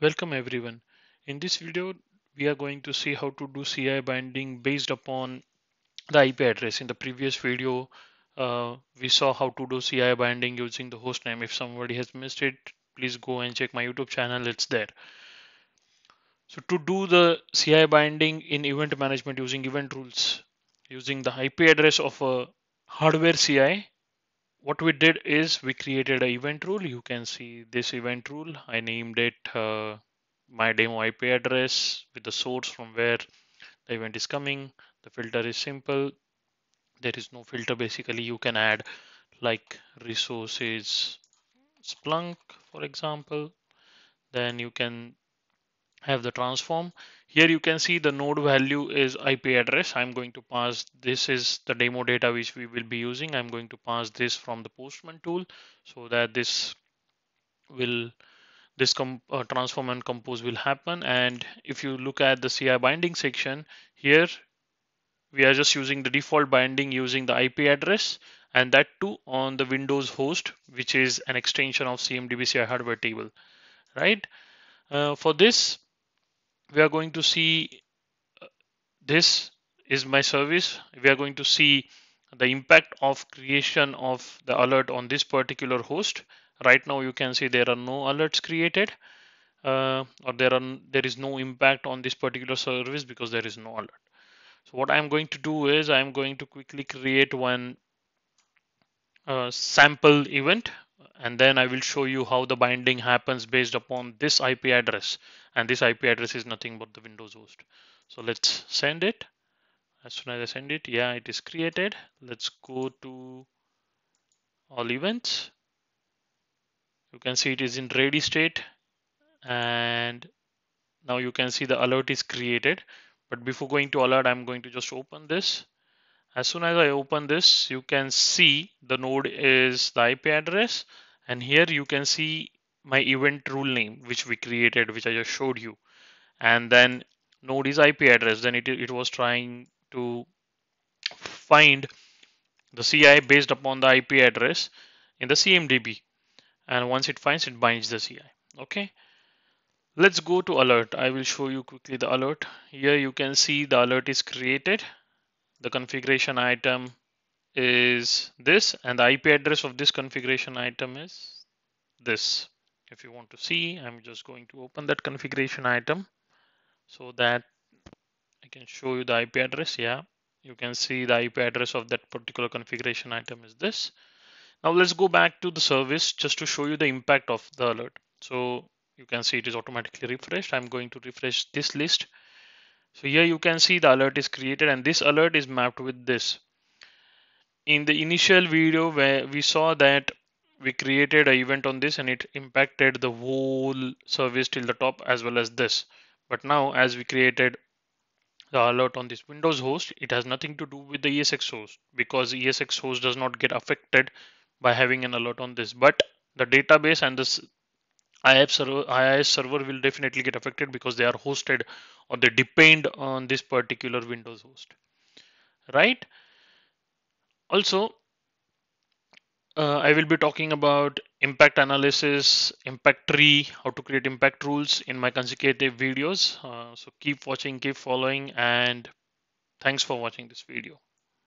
Welcome everyone. In this video, we are going to see how to do CI binding based upon the IP address. In the previous video, uh, we saw how to do CI binding using the host name. If somebody has missed it, please go and check my YouTube channel, it's there. So to do the CI binding in event management using event rules, using the IP address of a hardware CI what we did is we created an event rule. You can see this event rule. I named it uh, my demo IP address with the source from where the event is coming. The filter is simple. There is no filter. Basically, you can add like resources Splunk, for example. Then you can have the transform. Here you can see the node value is IP address. I'm going to pass this is the demo data which we will be using. I'm going to pass this from the Postman tool so that this will this uh, transform and compose will happen. And if you look at the CI binding section here, we are just using the default binding using the IP address and that too on the Windows host, which is an extension of CMDB CI hardware table, right? Uh, for this, we are going to see uh, this is my service. We are going to see the impact of creation of the alert on this particular host. Right now, you can see there are no alerts created uh, or there are there is no impact on this particular service because there is no alert. So what I'm going to do is I'm going to quickly create one uh, sample event and then I will show you how the binding happens based upon this IP address and this IP address is nothing but the Windows host. So let's send it. As soon as I send it, yeah, it is created. Let's go to all events. You can see it is in ready state and now you can see the alert is created. But before going to alert, I'm going to just open this as soon as I open this, you can see the node is the IP address. And here you can see my event rule name, which we created, which I just showed you. And then node is IP address. Then it, it was trying to find the CI based upon the IP address in the CMDB. And once it finds, it binds the CI. Okay. Let's go to alert. I will show you quickly the alert. Here you can see the alert is created the configuration item is this and the IP address of this configuration item is this. If you want to see, I'm just going to open that configuration item so that I can show you the IP address. Yeah, you can see the IP address of that particular configuration item is this. Now let's go back to the service just to show you the impact of the alert. So you can see it is automatically refreshed. I'm going to refresh this list so here you can see the alert is created and this alert is mapped with this. In the initial video where we saw that we created an event on this and it impacted the whole service till the top as well as this. But now as we created the alert on this Windows host, it has nothing to do with the ESX host because ESX host does not get affected by having an alert on this. But the database and this IIS server, IIS server will definitely get affected because they are hosted or they depend on this particular Windows host, right? Also, uh, I will be talking about impact analysis, impact tree, how to create impact rules in my consecutive videos. Uh, so keep watching, keep following, and thanks for watching this video.